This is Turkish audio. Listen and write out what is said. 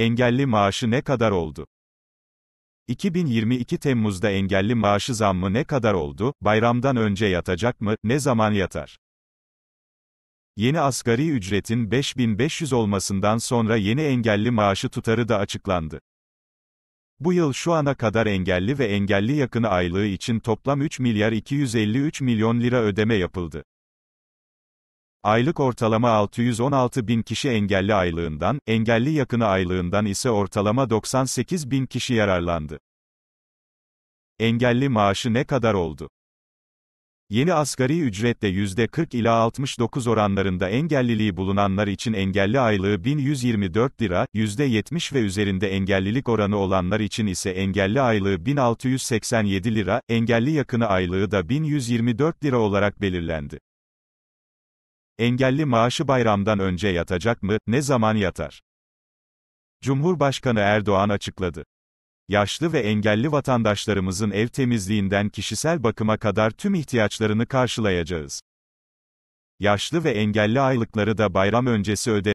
Engelli maaşı ne kadar oldu? 2022 Temmuz'da engelli maaşı zammı ne kadar oldu? Bayramdan önce yatacak mı? Ne zaman yatar? Yeni asgari ücretin 5500 olmasından sonra yeni engelli maaşı tutarı da açıklandı. Bu yıl şu ana kadar engelli ve engelli yakını aylığı için toplam 3 milyar 253 milyon lira ödeme yapıldı. Aylık ortalama 616 bin kişi engelli aylığından, engelli yakını aylığından ise ortalama 98 bin kişi yararlandı. Engelli maaşı ne kadar oldu? Yeni asgari ücretle %40 ila 69 oranlarında engelliliği bulunanlar için engelli aylığı 1124 lira, %70 ve üzerinde engellilik oranı olanlar için ise engelli aylığı 1687 lira, engelli yakını aylığı da 1124 lira olarak belirlendi. Engelli maaşı bayramdan önce yatacak mı, ne zaman yatar? Cumhurbaşkanı Erdoğan açıkladı. Yaşlı ve engelli vatandaşlarımızın ev temizliğinden kişisel bakıma kadar tüm ihtiyaçlarını karşılayacağız. Yaşlı ve engelli aylıkları da bayram öncesi öde